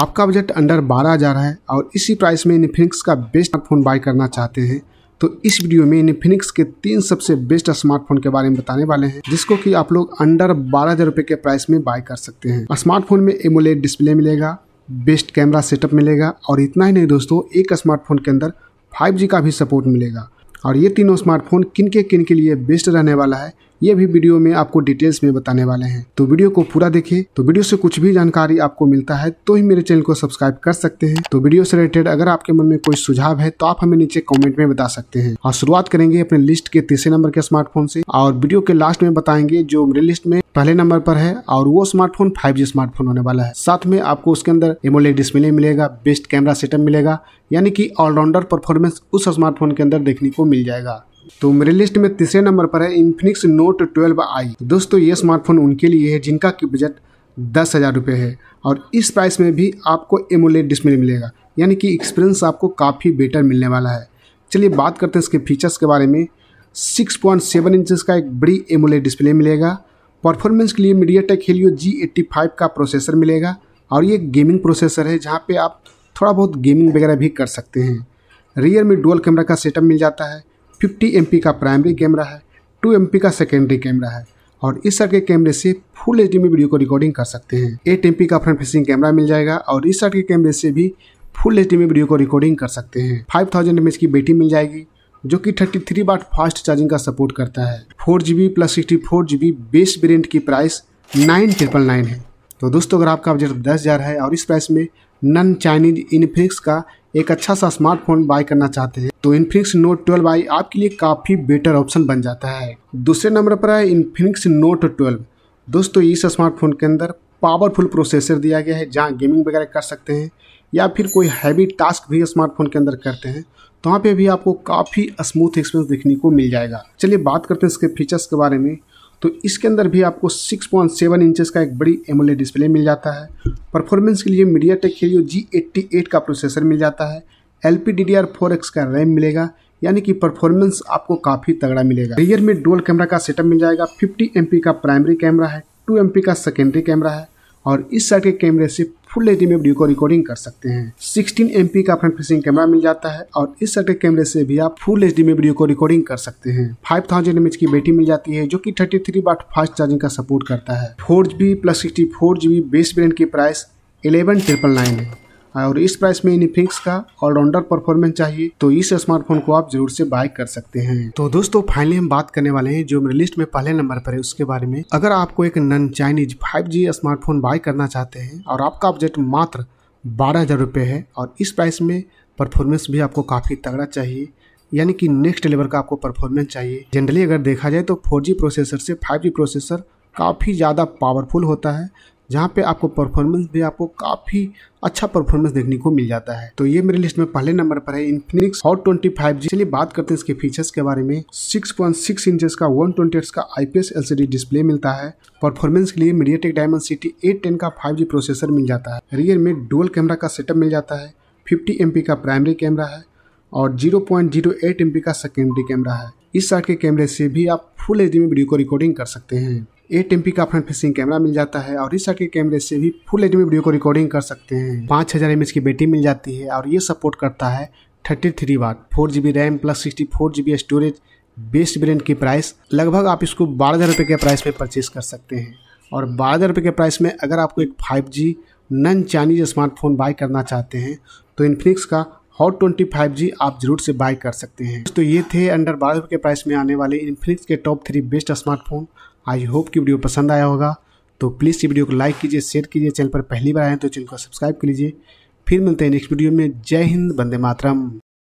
आपका budget under बारह हज़ार है और इसी प्राइस में इनफिनिक्स का बेस्ट स्मार्टफोन बाय करना चाहते हैं तो इस वीडियो में इनफिनिक्स के तीन सबसे बेस्ट स्मार्टफोन के बारे में बताने वाले हैं जिसको कि आप लोग अंडर बारह हज़ार रुपये के प्राइस में बाय कर सकते हैं स्मार्टफोन में एमोलेट डिस्प्ले मिलेगा बेस्ट कैमरा सेटअप मिलेगा और इतना ही नहीं दोस्तों एक स्मार्टफोन के अंदर फाइव का भी सपोर्ट मिलेगा और ये तीनों स्मार्टफोन किन के किन के लिए बेस्ट रहने वाला है ये भी वीडियो में आपको डिटेल्स में बताने वाले हैं तो वीडियो को पूरा देखें तो वीडियो से कुछ भी जानकारी आपको मिलता है तो ही मेरे चैनल को सब्सक्राइब कर सकते हैं तो वीडियो से रिलेटेड अगर आपके मन में कोई सुझाव है तो आप हमें नीचे कॉमेंट में बता सकते हैं और शुरुआत करेंगे अपने लिस्ट के तीसरे नंबर के स्मार्टफोन से और वीडियो के लास्ट में बताएंगे जो मेरे लिस्ट में पहले नंबर पर है और वो स्मार्टफोन 5G स्मार्टफोन होने वाला है साथ में आपको उसके अंदर एमोले डिस्प्ले मिलेगा बेस्ट कैमरा सेटअप मिलेगा यानी कि ऑलराउंडर परफॉर्मेंस उस स्मार्टफोन के अंदर देखने को मिल जाएगा तो मेरी लिस्ट में तीसरे नंबर पर है इन्फिनिक्स नोट ट्वेल्व आई दोस्तों ये स्मार्टफोन उनके लिए है जिनका की बजट दस हज़ार रुपये है और इस प्राइस में भी आपको एमोले डिस्प्ले मिलेगा यानी कि एक्सपीरियंस आपको काफ़ी बेटर मिलने वाला है चलिए बात करते हैं इसके फीचर्स के बारे में 6.7 पॉइंट इंचज़ का एक बड़ी एमोलेट डिस्प्ले मिलेगा परफॉर्मेंस के लिए मीडिया टेक हेलियो जी का प्रोसेसर मिलेगा और ये गेमिंग प्रोसेसर है जहाँ पर आप थोड़ा बहुत गेमिंग वगैरह भी कर सकते हैं रियर में डुअल कैमरा का सेटअप मिल जाता है फिफ्टी एम का प्राइमरी कैमरा है टू एम का सेकेंडरी कैमरा है और इस तरह के कैमरे से फुल एच में वीडियो को रिकॉर्डिंग कर सकते हैं एट एम का फ्रंट फेसिंग कैमरा मिल जाएगा और इस तरह के कैमरे से भी फुल एच में वीडियो को रिकॉर्डिंग कर सकते हैं फाइव थाउजेंड की बैटरी मिल जाएगी जो कि 33 थ्री बाट फास्ट चार्जिंग का सपोर्ट करता है four G B plus sixty four G B best variant की प्राइस नाइन ट्रिपल नाइन है तो दोस्तों अगर आपका बजट दस हज़ार है और इस प्राइस में नन चाइनीज इनफिक्स का एक अच्छा सा स्मार्टफोन बाय करना चाहते हैं तो इन्फिनिक्स नोट ट्वेल्व आई आपके लिए काफ़ी बेटर ऑप्शन बन जाता है दूसरे नंबर पर है इन्फिनिक्स नोट ट्वेल्व दोस्तों इस स्मार्टफोन के अंदर पावरफुल प्रोसेसर दिया गया है जहाँ गेमिंग वगैरह कर सकते हैं या फिर कोई हैवी टास्क भी स्मार्टफोन के अंदर करते हैं तो वहाँ पे भी आपको काफ़ी स्मूथ एक्सपीरियंस देखने को मिल जाएगा चलिए बात करते हैं इसके फीचर्स के बारे में तो इसके अंदर भी आपको 6.7 पॉइंट का एक बड़ी एमोलेड डिस्प्ले मिल जाता है परफॉर्मेंस के लिए मीडिया टेक के लिए जी एट्टी का प्रोसेसर मिल जाता है L P D D R four X का रैम मिलेगा यानी कि परफॉर्मेंस आपको काफ़ी तगड़ा मिलेगा रियर में डोल कैमरा का सेटअप मिल जाएगा 50 एम का प्राइमरी कैमरा है 2 एम का सेकेंडरी कैमरा है और इस साइड के कैमरे से फुल एच में वीडियो को रिकॉर्डिंग कर सकते हैं 16 एम का फ्रंट फेसिंग कैमरा मिल जाता है और इस साइड के कैमरे से भी आप फुल एच में वीडियो को रिकॉर्डिंग कर सकते हैं 5000 थाउजेंड की बैटरी मिल जाती है जो कि 33 थ्री वाट फास्ट चार्जिंग का सपोर्ट करता है four G plus sixty four G base brand की प्राइस इलेवन ट्रिपल नाइन है हाँ, और इस प्राइस में इनिफिक्स का ऑलराउंडर परफॉर्मेंस चाहिए तो इस स्मार्टफोन को आप जरूर से बाय कर सकते हैं तो दोस्तों फाइनली हम बात करने वाले हैं जो मेरे लिस्ट में पहले नंबर पर है उसके बारे में अगर आपको एक non Chinese five smartphone buy करना चाहते हैं और आपका बजट मात्र बारह हज़ार रुपये है और इस प्राइस में परफॉर्मेंस भी आपको काफ़ी तगड़ा चाहिए यानी कि नेक्स्ट लेवल का आपको परफॉर्मेंस चाहिए जनरली अगर देखा जाए तो फोर प्रोसेसर से फाइव प्रोसेसर काफ़ी ज़्यादा पावरफुल होता है जहाँ पे आपको परफॉर्मेंस भी आपको काफ़ी अच्छा परफॉर्मेंस देखने को मिल जाता है तो ये मेरे लिस्ट में पहले नंबर पर है Infinix hot twenty five G चलिए बात करते हैं इसके फीचर्स के बारे में सिक्स पॉइंट सिक्स इंचज का वन ट्वेंटी का आईपीएस एलसीडी डिस्प्ले मिलता है परफॉर्मेंस के लिए tech Dimensity eight ten का फाइव जी प्रोसेसर मिल जाता है रियर में डुअल कैमरा का सेटअप मिल जाता है फिफ्टी एम का प्राइमरी कैमरा है और zero point zero eight M का सेकेंडरी कैमरा है इस साइड के कैमरे से भी आप फुल एच डी में वीडियो को रिकॉर्डिंग कर सकते हैं एट एम का फ्रंट फेसिंग कैमरा मिल जाता है और इस के कैमरे से भी फुल एच वीडियो को रिकॉर्डिंग कर सकते हैं पाँच हज़ार एम की बैटरी मिल जाती है और ये सपोर्ट करता है thirty three watt four G B RAM plus sixty four G B storage best brand की प्राइस लगभग आप इसको बारह हज़ार रुपये के प्राइस में परचेज कर सकते हैं और बारह हज़ार रुपये के प्राइस में अगर आपको एक five G non Chinese smartphone buy करना चाहते हैं तो इन्फिनिक्स का हॉट ट्वेंटी फाइव जी आप जरूर से बाय कर सकते हैं तो ये थे अंडर बारह के प्राइस में आने वाले इन्फिनिक्स के top three best smartphone I hope कि वीडियो पसंद आया होगा तो प्लीज़ ये वीडियो को लाइक कीजिए शेयर कीजिए चैनल पर पहली बार आए तो चैनल को सब्सक्राइब कर लीजिए फिर मिलते हैं नेक्स्ट वीडियो में जय हिंद बंदे मातरम